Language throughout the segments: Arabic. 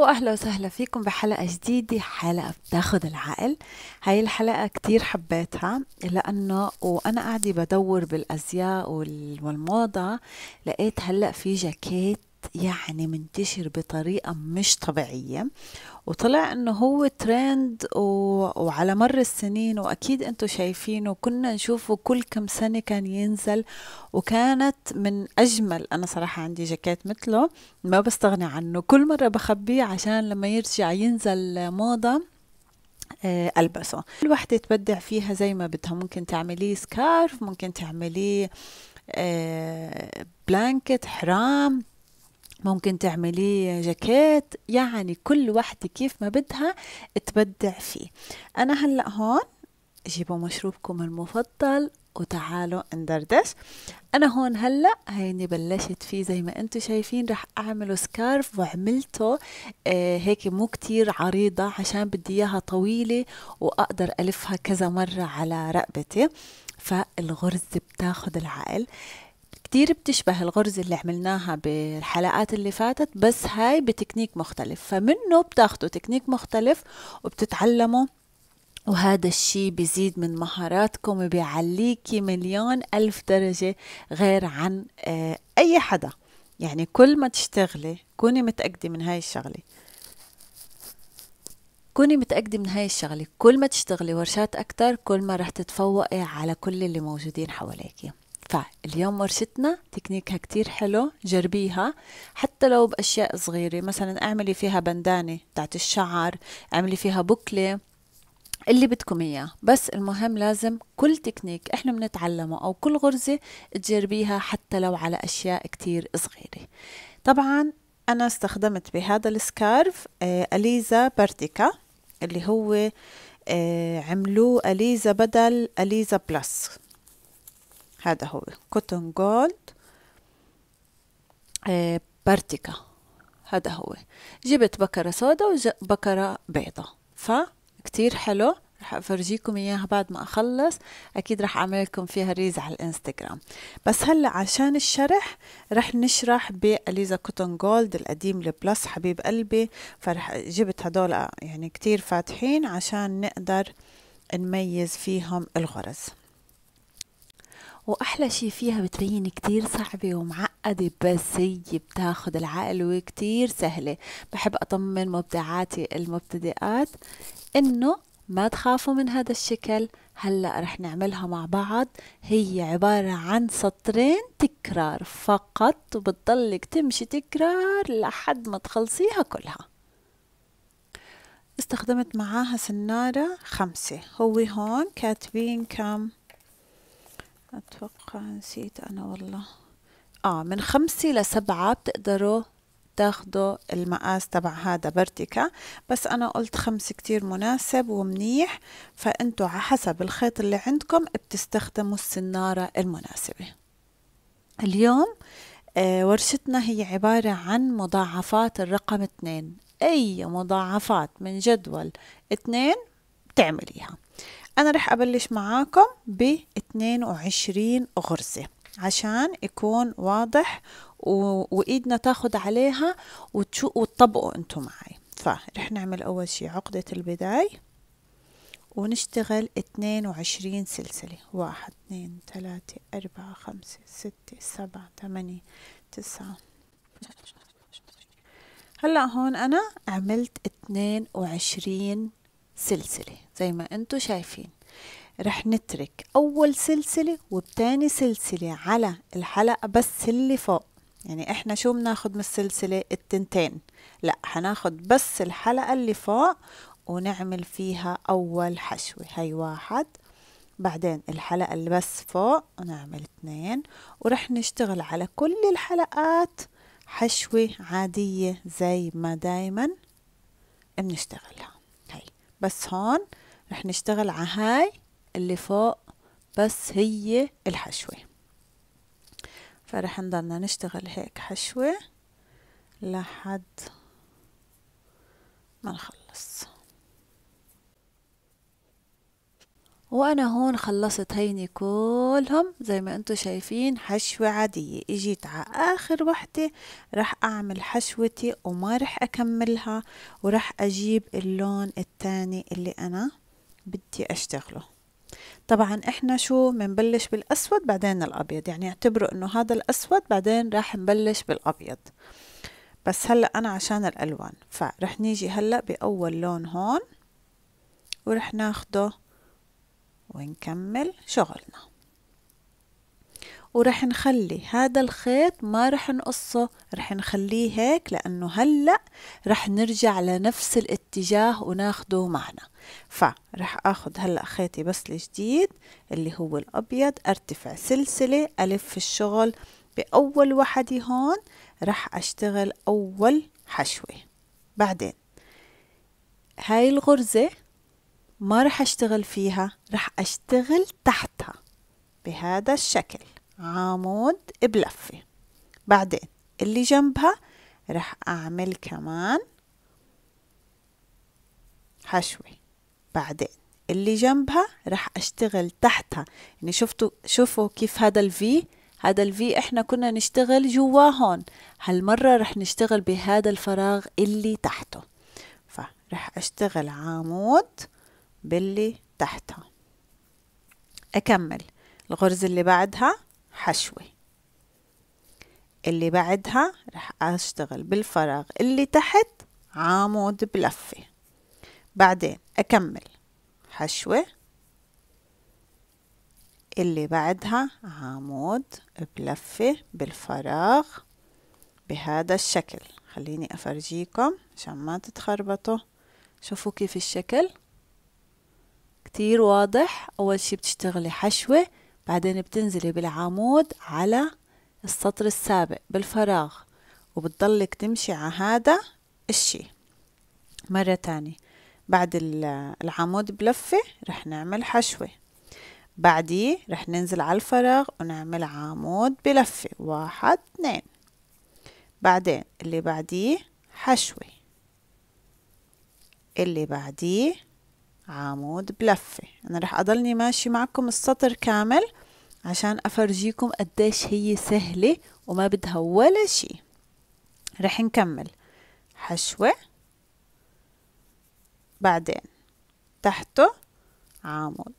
واهلا وسهلا فيكم بحلقه جديده حلقه بتاخد العقل هاي الحلقه كتير حبيتها لانه وانا قاعده بدور بالازياء والموضه لقيت هلا في جاكيت يعني منتشر بطريقة مش طبيعية وطلع انه هو ترند و... وعلى مر السنين واكيد انتم شايفينه كنا نشوفه كل كم سنة كان ينزل وكانت من اجمل انا صراحة عندي جاكيت مثله ما بستغني عنه كل مرة بخبيه عشان لما يرجع ينزل موضة آه، ألبسه كل وحدة تبدع فيها زي ما بدها ممكن تعمليه سكارف ممكن تعمليه بلانكت آه، حرام ممكن تعملي جاكيت يعني كل وحدة كيف ما بدها تبدع فيه أنا هلأ هون جيبوا مشروبكم المفضل وتعالوا ندردش انا هون هلا هيني بلشت فيه زي ما انتم شايفين رح اعمله سكارف وعملته آه هيك مو كتير عريضه عشان بدي اياها طويله واقدر الفها كذا مره على رقبتي فالغرز بتاخد العقل كتير بتشبه الغرزة اللي عملناها بالحلقات اللي فاتت بس هاي بتكنيك مختلف فمنه بتاخدوا تكنيك مختلف وبتتعلموا وهذا الشيء بيزيد من مهاراتكم وبيعليكي مليون ألف درجة غير عن آه، أي حدا يعني كل ما تشتغلي كوني متأكدة من هاي الشغلة كوني متأكدة من هاي الشغلة كل ما تشتغلي ورشات أكتر كل ما رح تتفوقي على كل اللي موجودين حواليكي فاليوم ورشتنا تكنيكها كتير حلو جربيها حتى لو بأشياء صغيرة مثلا اعملي فيها بندانة بتاعت الشعر اعملي فيها بكلة اللي بدكم اياه بس المهم لازم كل تكنيك احنا بنتعلمه او كل غرزة تجربيها حتى لو على اشياء كتير صغيرة طبعا انا استخدمت بهذا السكارف آه اليزا بارتيكا اللي هو آه عملوه اليزا بدل اليزا بلس هذا هو كوتون جولد آه، بارتيكا هذا هو جبت بكرة سودا وبكرة بيضة فكتير حلو رح افرجيكم اياها بعد ما اخلص اكيد رح اعمل لكم فيها ريز على الانستغرام بس هلا عشان الشرح رح نشرح باليزا كوتون جولد القديم البلس حبيب قلبي فرح جبت هدول آه، يعني كتير فاتحين عشان نقدر نميز فيهم الغرز واحلى شي فيها بتبين كتير صعبة ومعقدة بس هي بتاخد العقل وكتير سهلة بحب اطمن مبدعاتي المبتدئات انه ما تخافوا من هذا الشكل هلا رح نعملها مع بعض هي عبارة عن سطرين تكرار فقط وبتضلك تمشي تكرار لحد ما تخلصيها كلها استخدمت معاها سنارة خمسة هو هون كاتبين كم أتوقع نسيت أنا والله آه من خمسة لسبعة بتقدروا تاخدوا المقاس تبع هذا برتيكا بس أنا قلت خمسة كتير مناسب ومنيح فأنتوا على حسب الخيط اللي عندكم بتستخدموا السنارة المناسبة اليوم آه ورشتنا هي عبارة عن مضاعفات الرقم اتنين أي مضاعفات من جدول اتنين بتعمليها أنا رح أبلش معاكم ب 22 غرزة عشان يكون واضح و... وإيدنا تاخد عليها وتشو... وتطبقوا أنتوا معي فرح نعمل أول شي عقدة البداية ونشتغل 22 سلسلة واحد اثنين ثلاثة أربعة خمسة ستة سبعة ثمانية تسعة هلا هون أنا عملت 22 سلسلة زي ما انتو شايفين رح نترك أول سلسلة وبتاني سلسلة على الحلقة بس اللي فوق يعني احنا شو بناخد من السلسلة التنتين لا هناخد بس الحلقة اللي فوق ونعمل فيها أول حشوة هي واحد بعدين الحلقة اللي بس فوق ونعمل اتنين ورح نشتغل على كل الحلقات حشوة عادية زي ما دايما بنشتغلها بس هون رح نشتغل على هاي اللي فوق بس هي الحشوة فرح نضلنا نشتغل هيك حشوة لحد ما نخلص وانا هون خلصت هيني كلهم زي ما انتم شايفين حشوة عادية اجيت على اخر وحدة رح اعمل حشوتي وما رح اكملها ورح اجيب اللون التاني اللي انا بدي اشتغله طبعا احنا شو بنبلش بالاسود بعدين الابيض يعني اعتبروا انه هذا الاسود بعدين راح نبلش بالابيض بس هلا انا عشان الالوان فرح نيجي هلا باول لون هون ورح ناخده ونكمل شغلنا وراح نخلي هذا الخيط ما راح نقصه راح نخليه هيك لأنه هلأ راح نرجع لنفس الاتجاه وناخده معنا فرح أخد هلأ خيطي بس الجديد اللي هو الأبيض أرتفع سلسلة ألف الشغل بأول وحدة هون راح أشتغل أول حشوة بعدين هاي الغرزة ما رح أشتغل فيها رح أشتغل تحتها بهذا الشكل عمود بلفة بعدين اللي جنبها رح أعمل كمان حشوة بعدين اللي جنبها رح أشتغل تحتها يعني شفتوا شوفوا كيف هذا الفي هذا الفي إحنا كنا نشتغل جوا هون هالمرة رح نشتغل بهذا الفراغ اللي تحته فرح أشتغل عمود باللي تحتها أكمل الغرزة اللي بعدها حشوة اللي بعدها رح أشتغل بالفراغ اللي تحت عمود بلفة بعدين أكمل حشوة اللي بعدها عمود بلفة بالفراغ بهذا الشكل خليني أفرجيكم عشان ما تتخربطوا شوفوا كيف الشكل كتير واضح أول شي بتشتغلي حشوة بعدين بتنزلي بالعمود على السطر السابق بالفراغ وبتضلك تمشي على هذا الشي مرة تاني بعد العمود بلفة رح نعمل حشوة بعديه رح ننزل على الفراغ ونعمل عمود بلفة واحد اثنين بعدين اللي بعديه حشوة اللي بعديه عمود بلفة أنا رح أضلني ماشي معكم السطر كامل عشان أفرجيكم قديش هي سهلة وما بدها ولا شي رح نكمل حشوة بعدين تحته عمود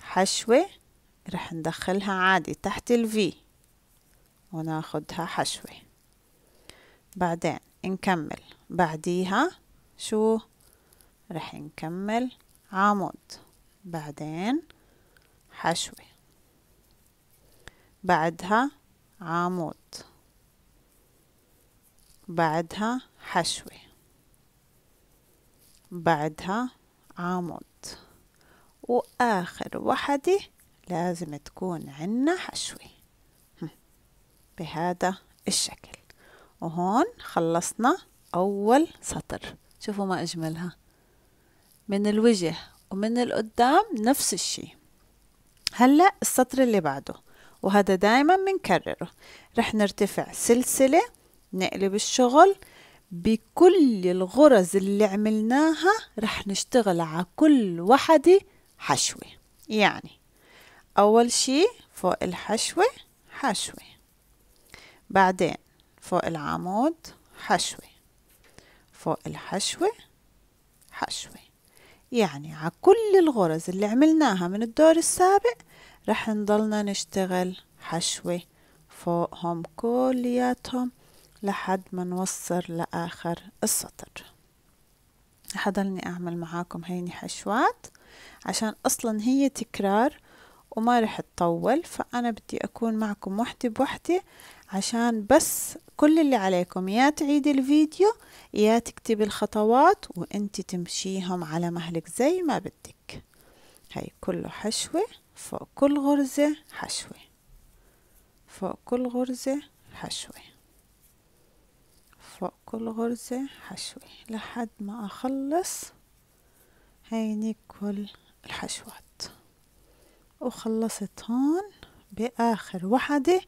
حشوة رح ندخلها عادي تحت الفي وناخدها حشوة بعدين نكمل بعديها شو رح نكمل عمود بعدين حشوة بعدها عمود بعدها حشوة بعدها عمود وآخر وحدة لازم تكون عنا حشوة بهذا الشكل وهون خلصنا أول سطر شوفوا ما أجملها من الوجه ومن القدام نفس الشي هلأ السطر اللي بعده وهذا دايما بنكرره رح نرتفع سلسلة نقلب الشغل بكل الغرز اللي عملناها رح نشتغل على كل وحدة حشوة يعني أول شي فوق الحشوة حشوة بعدين فوق العمود حشوة فوق الحشوة حشوة يعني على كل الغرز اللي عملناها من الدور السابق رح نضلنا نشتغل حشوة فوقهم كلياتهم لحد ما نوصل لآخر السطر حضلني أعمل معاكم هيني حشوات عشان أصلا هي تكرار وما رح تطول فأنا بدي أكون معكم وحدة بوحدة عشان بس كل اللي عليكم يا تعيدي الفيديو يا تكتبي الخطوات وانت تمشيهم على مهلك زي ما بدك هاي كله حشوة فوق كل غرزة حشوة فوق كل غرزة حشوة فوق كل غرزة حشوة لحد ما أخلص هيني كل الحشوات وخلصت هون باخر وحدة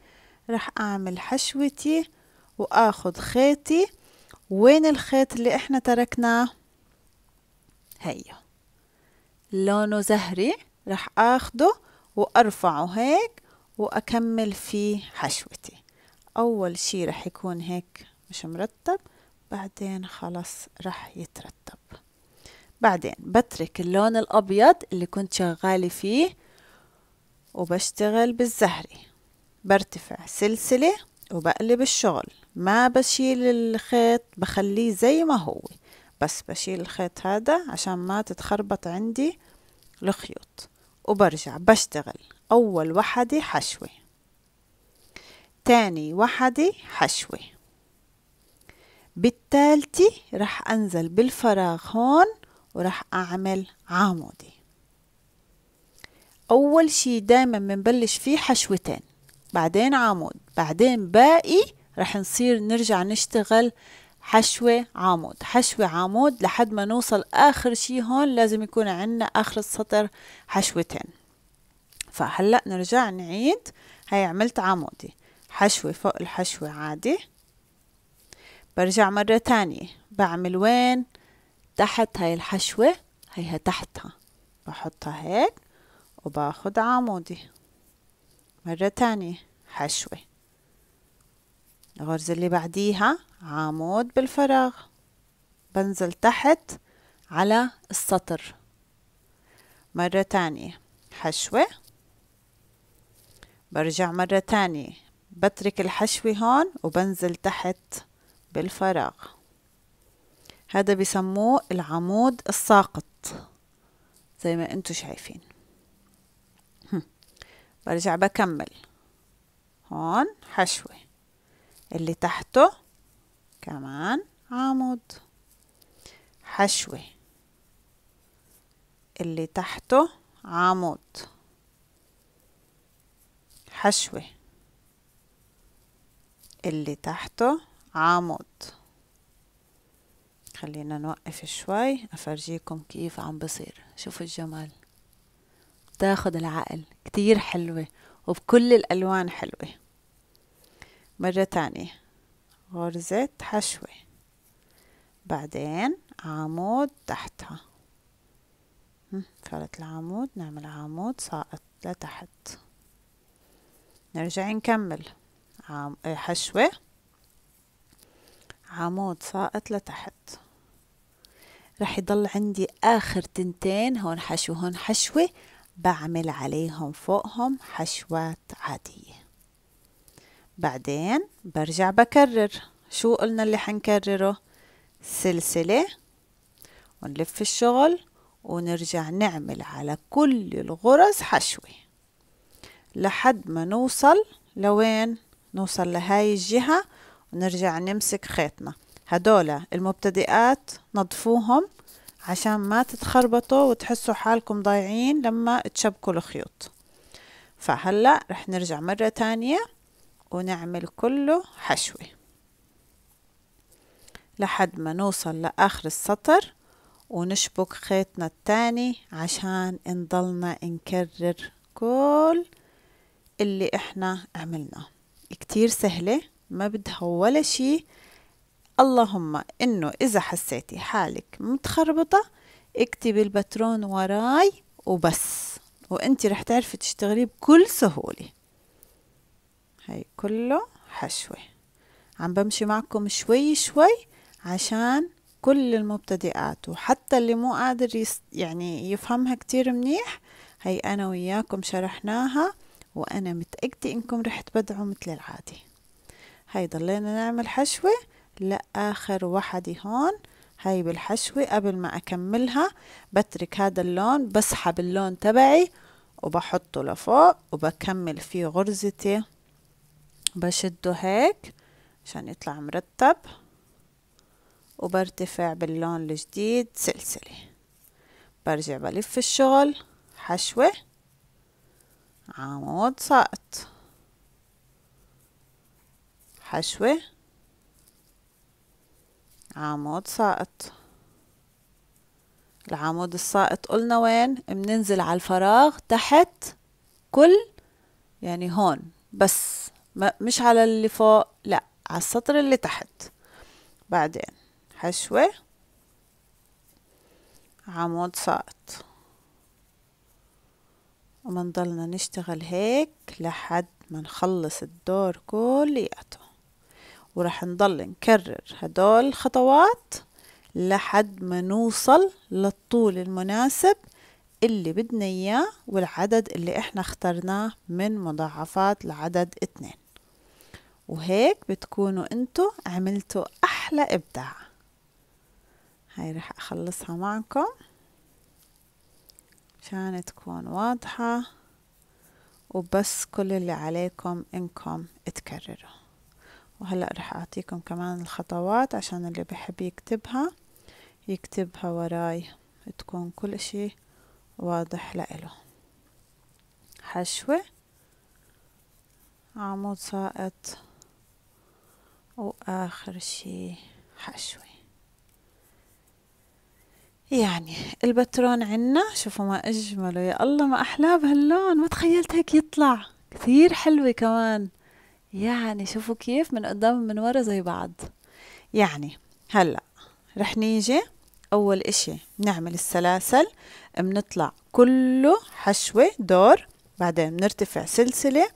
رح اعمل حشوتي واخد خيطي وين الخيط اللي احنا تركناه هيو لونه زهري رح اخده وارفعه هيك واكمل فيه حشوتي اول شي رح يكون هيك مش مرتب بعدين خلص رح يترتب بعدين بترك اللون الابيض اللي كنت شغالة فيه وبشتغل بالزهري برتفع سلسلة وبقلب الشغل ما بشيل الخيط بخليه زي ما هو بس بشيل الخيط هذا عشان ما تتخربط عندي الخيوط وبرجع بشتغل أول وحدة حشوة تاني وحدة حشوة بالتالتي رح أنزل بالفراغ هون ورح أعمل عمودي أول شي دايما بنبلش فيه حشوتين بعدين عمود بعدين باقي رح نصير نرجع نشتغل حشوة عمود حشوة عمود لحد ما نوصل آخر شي هون لازم يكون عنا آخر السطر حشوتين فهلأ نرجع نعيد هاي عملت عمودي حشوة فوق الحشوة عادي برجع مرة تانية بعمل وين تحت هاي الحشوة هيها تحتها بحطها هيك وباخد عمودي مرة تانية حشوة الغرزة اللي بعديها عمود بالفراغ بنزل تحت على السطر مرة تانية حشوة برجع مرة تانية بترك الحشوة هون وبنزل تحت بالفراغ هذا بسموه العمود الساقط زي ما انتو شايفين برجع بكمل هون حشوة اللي تحته كمان عمود حشوة اللي تحته عمود حشوة اللي تحته عمود خلينا نوقف شوي أفرجيكم كيف عم بصير شوفوا الجمال بتاخد العقل كتير حلوة وبكل الألوان حلوة مرة تانية غرزة حشوة بعدين عمود تحتها فرط العمود نعمل عمود ساقط لتحت نرجع نكمل عم... آه، حشوة عمود ساقط لتحت رح يضل عندي آخر تنتين هون حشو هون حشوة بعمل عليهم فوقهم حشوات عادية بعدين برجع بكرر شو قلنا اللي حنكرره سلسلة ونلف الشغل ونرجع نعمل على كل الغرز حشوة لحد ما نوصل لوين نوصل لهاي الجهة ونرجع نمسك خيطنا هدول المبتدئات نضفوهم عشان ما تتخربطوا وتحسوا حالكم ضايعين لما تشبكوا الخيوط فهلأ رح نرجع مرة تانية ونعمل كله حشوة لحد ما نوصل لآخر السطر ونشبك خيطنا التاني عشان نضلنا نكرر كل اللي احنا عملناه كتير سهلة ما بدها ولا شي اللهم إنه إذا حسيتي حالك متخربطة اكتبي الباترون وراي وبس وانت رح تعرفي تشتغلي بكل سهولة هاي كله حشوة عم بمشي معكم شوي شوي عشان كل المبتدئات وحتى اللي مو قادر يس يعني يفهمها كتير منيح هي أنا وياكم شرحناها وأنا متأكدة إنكم رح تبدعوا مثل العادة هاي ضلينا نعمل حشوة لآخر وحدة هون هاي بالحشوة قبل ما أكملها بترك هذا اللون بسحب اللون تبعي وبحطه لفوق وبكمل فيه غرزتي بشده هيك عشان يطلع مرتب وبرتفع باللون الجديد سلسلة برجع بلف الشغل حشوة عمود ساقط حشوة عمود ساقط العمود الساقط قلنا وين بننزل على الفراغ تحت كل يعني هون بس مش على اللي فوق لا على السطر اللي تحت بعدين حشوة عمود ساقط ومنضلنا نشتغل هيك لحد ما نخلص الدور كلياته وراح نضل نكرر هدول الخطوات لحد ما نوصل للطول المناسب اللي بدنا إياه والعدد اللي إحنا اخترناه من مضاعفات لعدد اتنين وهيك بتكونوا انتو عملتوا أحلى إبداع هاي رح أخلصها معكم عشان تكون واضحة وبس كل اللي عليكم إنكم تكرروا وهلأ رح أعطيكم كمان الخطوات عشان اللي بحب يكتبها يكتبها وراي تكون كل إشي واضح لإله حشوة عمود ساقط وآخر شي حشوة يعني البترون عنا شوفوا ما أجمله يا الله ما أحلاه بهاللون ما تخيلت هيك يطلع كثير حلوة كمان يعني شوفوا كيف من قدام من ورا زي بعض يعني هلا رح نيجي اول اشي بنعمل السلاسل بنطلع كله حشوة دور بعدين بنرتفع سلسلة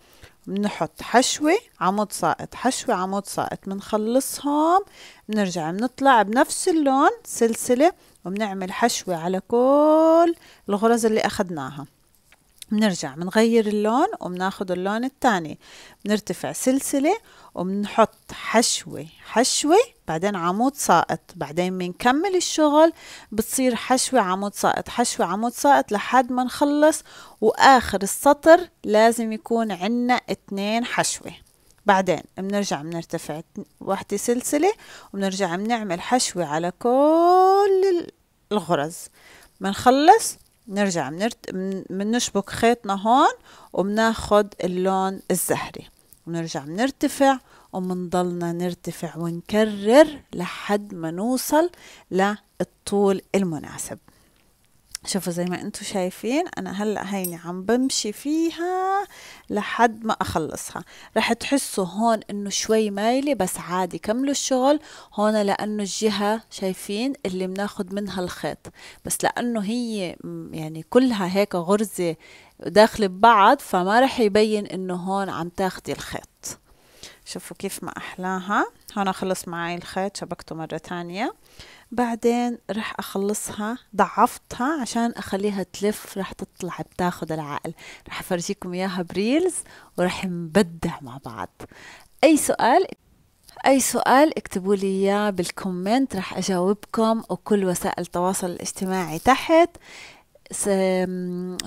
بنحط حشوة عمود ساقط حشوة عمود ساقط بنخلصهم بنرجع بنطلع بنفس اللون سلسلة وبنعمل حشوة على كل الغرز اللي أخدناها بنرجع بنغير اللون وبناخد اللون التاني بنرتفع سلسلة وبنحط حشوة حشوة بعدين عمود ساقط بعدين بنكمل الشغل بتصير حشوة عمود ساقط حشوة عمود ساقط لحد ما نخلص وآخر السطر لازم يكون عنا اتنين حشوة بعدين بنرجع بنرتفع وحدة سلسلة وبنرجع بنعمل حشوة على كل الغرز بنخلص نرجع بنرت... بنشبك خيطنا هون وبناخد اللون الزهري ونرجع بنرتفع وبنضلنا نرتفع ونكرر لحد ما نوصل للطول المناسب شوفوا زي ما انتم شايفين انا هلا هيني عم بمشي فيها لحد ما اخلصها رح تحسوا هون انه شوي مايله بس عادي كملوا الشغل هون لانه الجهه شايفين اللي بناخد منها الخيط بس لانه هي يعني كلها هيك غرزه داخله ببعض فما رح يبين انه هون عم تاخدي الخيط شوفوا كيف ما احلاها هون خلص معي الخيط شبكته مره تانية بعدين رح أخلصها ضعفتها عشان أخليها تلف رح تطلع بتاخد العقل رح أفرجيكم إياها بريلز ورح نبدع مع بعض أي سؤال أي سؤال اكتبوا لي إياه بالكومنت رح أجاوبكم وكل وسائل التواصل الاجتماعي تحت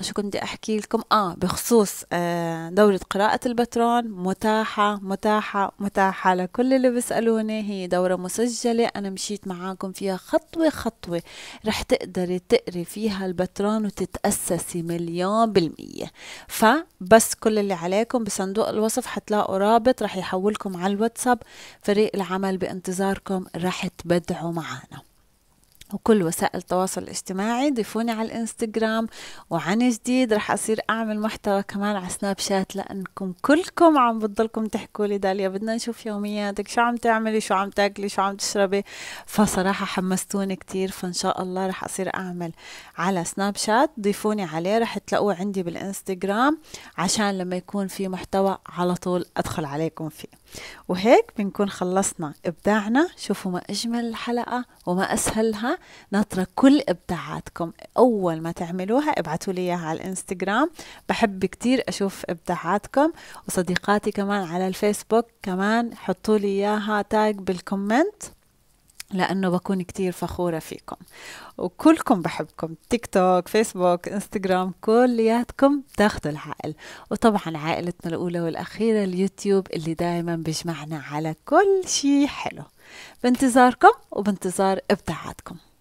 شو كنت احكي لكم اه بخصوص آه، دورة قراءة البترون متاحة متاحة متاحة لكل اللي بيسألوني هي دورة مسجلة انا مشيت معاكم فيها خطوة خطوة رح تقدري تقري فيها البترون وتتأسسي مليون بالمية فبس كل اللي عليكم بصندوق الوصف حتلاقوا رابط رح يحولكم على الواتساب فريق العمل بانتظاركم رح تبدعوا معنا وكل وسائل التواصل الاجتماعي ضيفوني على الانستغرام وعن جديد رح اصير اعمل محتوى كمان على سناب شات لانكم كلكم عم بتضلكم تحكوا لي داليا بدنا نشوف يومياتك شو عم تعملي شو عم تاكلي شو عم تشربي فصراحة حمستوني كتير فان شاء الله رح اصير اعمل على سناب شات ضيفوني عليه رح تلاقوه عندي بالانستغرام عشان لما يكون في محتوى على طول ادخل عليكم فيه وهيك بنكون خلصنا إبداعنا شوفوا ما أجمل الحلقة وما أسهلها ناطرة كل إبداعاتكم أول ما تعملوها ابعتوا لي إياها على الإنستغرام بحب كتير أشوف إبداعاتكم وصديقاتي كمان على الفيسبوك كمان حطوا لي إياها تاج بالكومنت لأنه بكون كتير فخورة فيكم وكلكم بحبكم تيك توك فيسبوك انستغرام كلياتكم تاخذوا العقل وطبعا عائلتنا الأولى والأخيرة اليوتيوب اللي دايما بيجمعنا على كل شي حلو بانتظاركم وبانتظار إبداعاتكم